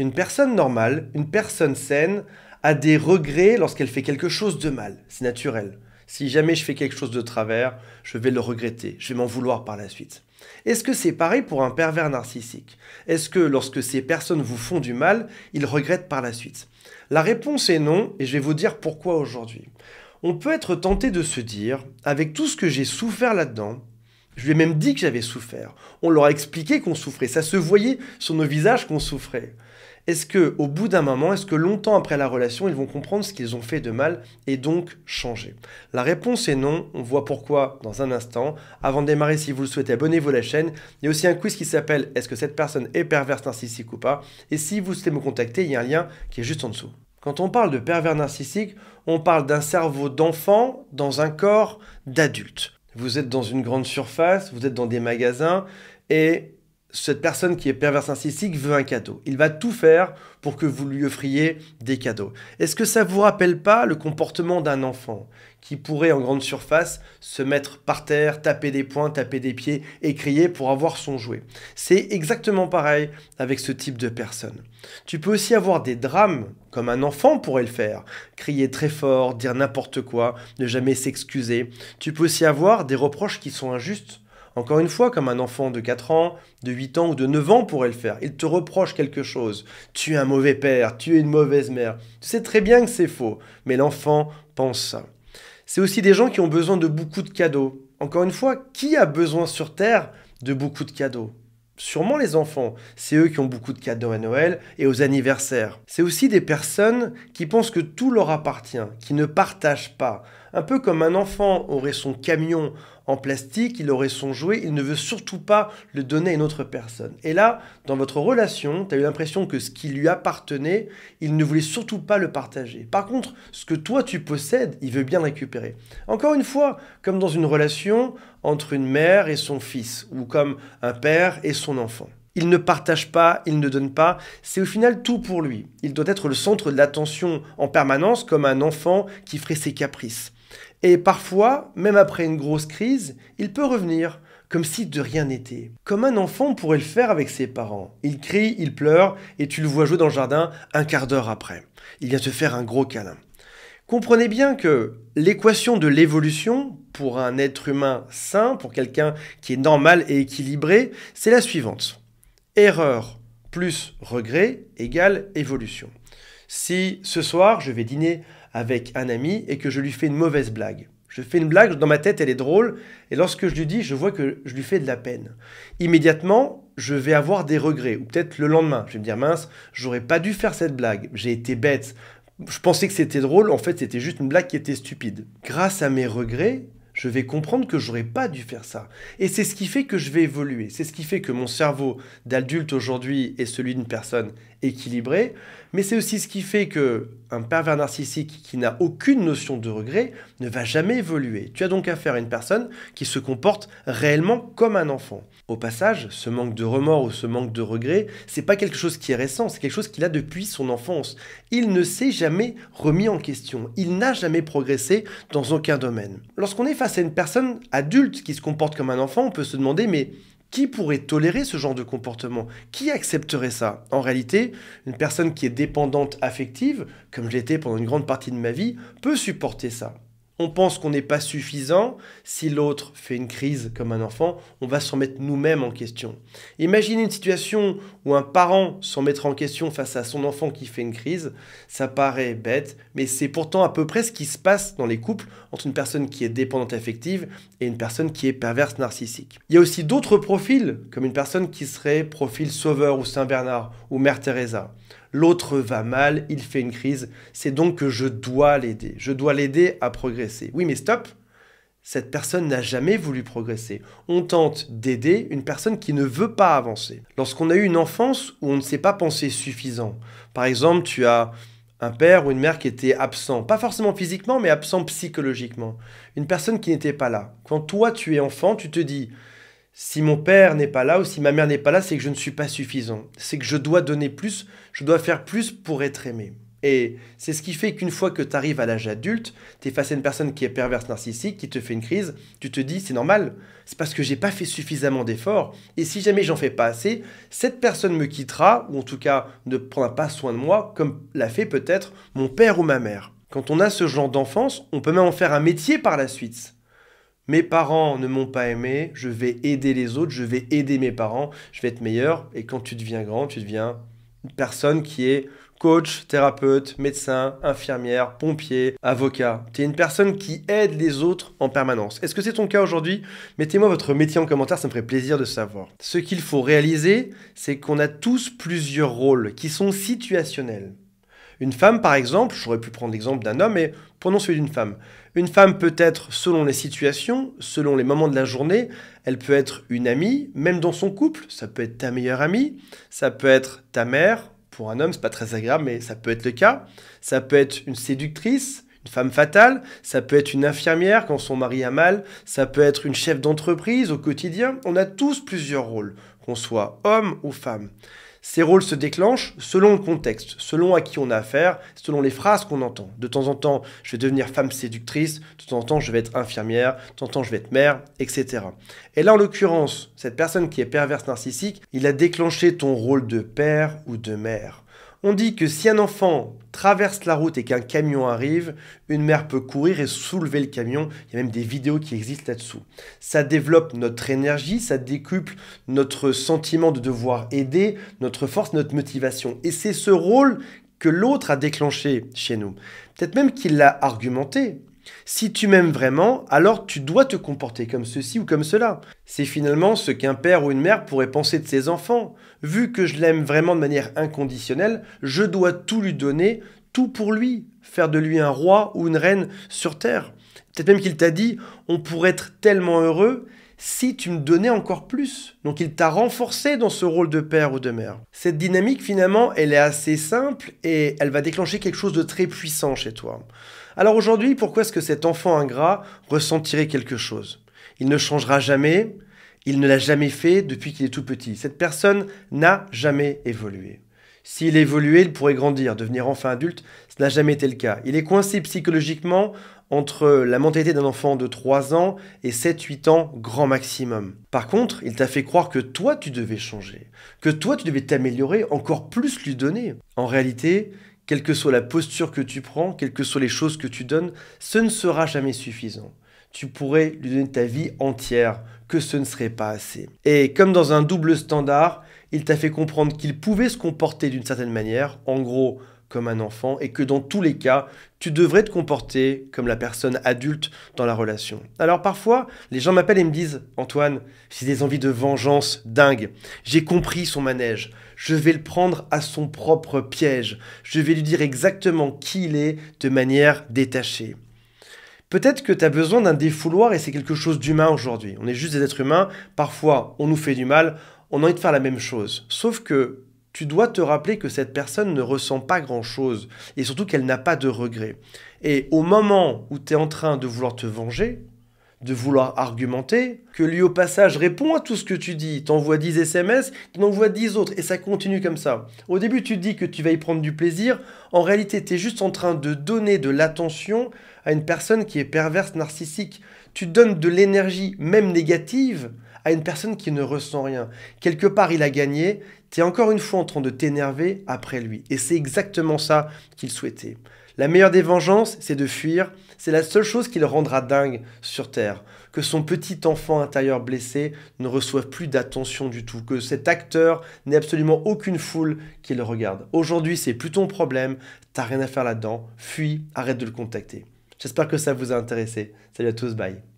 Une personne normale, une personne saine, a des regrets lorsqu'elle fait quelque chose de mal. C'est naturel. Si jamais je fais quelque chose de travers, je vais le regretter, je vais m'en vouloir par la suite. Est-ce que c'est pareil pour un pervers narcissique Est-ce que lorsque ces personnes vous font du mal, ils regrettent par la suite La réponse est non, et je vais vous dire pourquoi aujourd'hui. On peut être tenté de se dire, avec tout ce que j'ai souffert là-dedans, je lui ai même dit que j'avais souffert. On leur a expliqué qu'on souffrait. Ça se voyait sur nos visages qu'on souffrait. Est-ce que, au bout d'un moment, est-ce que longtemps après la relation, ils vont comprendre ce qu'ils ont fait de mal et donc changer La réponse est non. On voit pourquoi dans un instant. Avant de démarrer, si vous le souhaitez, abonnez-vous à la chaîne. Il y a aussi un quiz qui s'appelle Est-ce que cette personne est perverse narcissique ou pas Et si vous souhaitez me contacter, il y a un lien qui est juste en dessous. Quand on parle de pervers narcissique, on parle d'un cerveau d'enfant dans un corps d'adulte. Vous êtes dans une grande surface, vous êtes dans des magasins et cette personne qui est perverse narcissique veut un cadeau. Il va tout faire pour que vous lui offriez des cadeaux. Est-ce que ça vous rappelle pas le comportement d'un enfant qui pourrait en grande surface se mettre par terre, taper des poings, taper des pieds et crier pour avoir son jouet C'est exactement pareil avec ce type de personne. Tu peux aussi avoir des drames comme un enfant pourrait le faire, crier très fort, dire n'importe quoi, ne jamais s'excuser. Tu peux aussi avoir des reproches qui sont injustes encore une fois, comme un enfant de 4 ans, de 8 ans ou de 9 ans pourrait le faire. Il te reproche quelque chose. Tu es un mauvais père, tu es une mauvaise mère. Tu sais très bien que c'est faux, mais l'enfant pense ça. C'est aussi des gens qui ont besoin de beaucoup de cadeaux. Encore une fois, qui a besoin sur Terre de beaucoup de cadeaux Sûrement les enfants. C'est eux qui ont beaucoup de cadeaux à Noël et aux anniversaires. C'est aussi des personnes qui pensent que tout leur appartient, qui ne partagent pas. Un peu comme un enfant aurait son camion en plastique, il aurait son jouet, il ne veut surtout pas le donner à une autre personne. Et là, dans votre relation, tu as eu l'impression que ce qui lui appartenait, il ne voulait surtout pas le partager. Par contre, ce que toi tu possèdes, il veut bien récupérer. Encore une fois, comme dans une relation entre une mère et son fils, ou comme un père et son enfant. Il ne partage pas, il ne donne pas, c'est au final tout pour lui. Il doit être le centre de l'attention en permanence comme un enfant qui ferait ses caprices. Et parfois, même après une grosse crise, il peut revenir, comme si de rien n'était. Comme un enfant pourrait le faire avec ses parents. Il crie, il pleure, et tu le vois jouer dans le jardin un quart d'heure après. Il vient te faire un gros câlin. Comprenez bien que l'équation de l'évolution pour un être humain sain, pour quelqu'un qui est normal et équilibré, c'est la suivante. Erreur plus regret égale évolution. Si ce soir je vais dîner avec un ami et que je lui fais une mauvaise blague. Je fais une blague, dans ma tête, elle est drôle, et lorsque je lui dis, je vois que je lui fais de la peine. Immédiatement, je vais avoir des regrets, ou peut-être le lendemain, je vais me dire, mince, j'aurais pas dû faire cette blague, j'ai été bête, je pensais que c'était drôle, en fait, c'était juste une blague qui était stupide. Grâce à mes regrets, je vais comprendre que j'aurais pas dû faire ça. Et c'est ce qui fait que je vais évoluer. C'est ce qui fait que mon cerveau d'adulte aujourd'hui est celui d'une personne équilibré, mais c'est aussi ce qui fait que un pervers narcissique qui n'a aucune notion de regret ne va jamais évoluer. Tu as donc affaire à une personne qui se comporte réellement comme un enfant. Au passage, ce manque de remords ou ce manque de regret, c'est pas quelque chose qui est récent, c'est quelque chose qu'il a depuis son enfance. Il ne s'est jamais remis en question, il n'a jamais progressé dans aucun domaine. Lorsqu'on est face à une personne adulte qui se comporte comme un enfant, on peut se demander mais qui pourrait tolérer ce genre de comportement Qui accepterait ça En réalité, une personne qui est dépendante affective, comme l'étais pendant une grande partie de ma vie, peut supporter ça on pense qu'on n'est pas suffisant. Si l'autre fait une crise comme un enfant, on va s'en mettre nous-mêmes en question. Imaginez une situation où un parent s'en mettra en question face à son enfant qui fait une crise. Ça paraît bête, mais c'est pourtant à peu près ce qui se passe dans les couples entre une personne qui est dépendante affective et une personne qui est perverse narcissique. Il y a aussi d'autres profils, comme une personne qui serait profil sauveur ou Saint Bernard ou Mère Teresa l'autre va mal, il fait une crise, c'est donc que je dois l'aider, je dois l'aider à progresser. Oui mais stop, cette personne n'a jamais voulu progresser. On tente d'aider une personne qui ne veut pas avancer. Lorsqu'on a eu une enfance où on ne s'est pas pensé suffisant, par exemple tu as un père ou une mère qui était absent, pas forcément physiquement mais absent psychologiquement, une personne qui n'était pas là. Quand toi tu es enfant, tu te dis si mon père n'est pas là ou si ma mère n'est pas là, c'est que je ne suis pas suffisant. C'est que je dois donner plus, je dois faire plus pour être aimé. Et c'est ce qui fait qu'une fois que tu arrives à l'âge adulte, tu es face à une personne qui est perverse narcissique, qui te fait une crise, tu te dis c'est normal, c'est parce que j'ai pas fait suffisamment d'efforts, et si jamais j'en fais pas assez, cette personne me quittera, ou en tout cas ne prendra pas soin de moi, comme l'a fait peut-être mon père ou ma mère. Quand on a ce genre d'enfance, on peut même en faire un métier par la suite. Mes parents ne m'ont pas aimé, je vais aider les autres, je vais aider mes parents, je vais être meilleur. Et quand tu deviens grand, tu deviens une personne qui est coach, thérapeute, médecin, infirmière, pompier, avocat. Tu es une personne qui aide les autres en permanence. Est-ce que c'est ton cas aujourd'hui Mettez-moi votre métier en commentaire, ça me ferait plaisir de savoir. Ce qu'il faut réaliser, c'est qu'on a tous plusieurs rôles qui sont situationnels. Une femme, par exemple, j'aurais pu prendre l'exemple d'un homme, mais prenons celui d'une femme. Une femme peut être, selon les situations, selon les moments de la journée, elle peut être une amie, même dans son couple, ça peut être ta meilleure amie, ça peut être ta mère, pour un homme, c'est pas très agréable, mais ça peut être le cas. Ça peut être une séductrice, une femme fatale, ça peut être une infirmière quand son mari a mal, ça peut être une chef d'entreprise au quotidien. On a tous plusieurs rôles, qu'on soit homme ou femme. Ces rôles se déclenchent selon le contexte, selon à qui on a affaire, selon les phrases qu'on entend. De temps en temps, je vais devenir femme séductrice, de temps en temps, je vais être infirmière, de temps en temps, je vais être mère, etc. Et là, en l'occurrence, cette personne qui est perverse narcissique, il a déclenché ton rôle de père ou de mère. On dit que si un enfant traverse la route et qu'un camion arrive, une mère peut courir et soulever le camion. Il y a même des vidéos qui existent là-dessous. Ça développe notre énergie, ça décuple notre sentiment de devoir aider, notre force, notre motivation. Et c'est ce rôle que l'autre a déclenché chez nous. Peut-être même qu'il l'a argumenté. Si tu m'aimes vraiment, alors tu dois te comporter comme ceci ou comme cela. C'est finalement ce qu'un père ou une mère pourrait penser de ses enfants. Vu que je l'aime vraiment de manière inconditionnelle, je dois tout lui donner, tout pour lui, faire de lui un roi ou une reine sur terre. Peut-être même qu'il t'a dit, on pourrait être tellement heureux si tu me donnais encore plus. Donc il t'a renforcé dans ce rôle de père ou de mère. Cette dynamique finalement, elle est assez simple et elle va déclencher quelque chose de très puissant chez toi. Alors aujourd'hui, pourquoi est-ce que cet enfant ingrat ressentirait quelque chose Il ne changera jamais, il ne l'a jamais fait depuis qu'il est tout petit. Cette personne n'a jamais évolué. S'il évoluait, il pourrait grandir, devenir enfin adulte. Ce n'a jamais été le cas. Il est coincé psychologiquement entre la mentalité d'un enfant de 3 ans et 7-8 ans grand maximum. Par contre, il t'a fait croire que toi tu devais changer, que toi tu devais t'améliorer, encore plus lui donner. En réalité, quelle que soit la posture que tu prends, quelles que soient les choses que tu donnes, ce ne sera jamais suffisant. Tu pourrais lui donner ta vie entière, que ce ne serait pas assez. Et comme dans un double standard, il t'a fait comprendre qu'il pouvait se comporter d'une certaine manière, en gros comme un enfant, et que dans tous les cas, tu devrais te comporter comme la personne adulte dans la relation. Alors parfois, les gens m'appellent et me disent, Antoine, j'ai des envies de vengeance dingues, j'ai compris son manège, je vais le prendre à son propre piège. Je vais lui dire exactement qui il est de manière détachée. Peut-être que tu as besoin d'un défouloir et c'est quelque chose d'humain aujourd'hui. On est juste des êtres humains, parfois on nous fait du mal, on a envie de faire la même chose. Sauf que tu dois te rappeler que cette personne ne ressent pas grand-chose et surtout qu'elle n'a pas de regrets. Et au moment où tu es en train de vouloir te venger, de vouloir argumenter, que lui au passage répond à tout ce que tu dis, t'envoie 10 SMS, t'envoie 10 autres, et ça continue comme ça. Au début tu dis que tu vas y prendre du plaisir, en réalité tu es juste en train de donner de l'attention à une personne qui est perverse, narcissique. Tu donnes de l'énergie, même négative, à une personne qui ne ressent rien. Quelque part il a gagné, tu es encore une fois en train de t'énerver après lui. Et c'est exactement ça qu'il souhaitait. La meilleure des vengeances, c'est de fuir, c'est la seule chose qui le rendra dingue sur Terre. Que son petit enfant intérieur blessé ne reçoive plus d'attention du tout, que cet acteur n'ait absolument aucune foule qui le regarde. Aujourd'hui, c'est plus ton problème, t'as rien à faire là-dedans, fuis, arrête de le contacter. J'espère que ça vous a intéressé. Salut à tous, bye.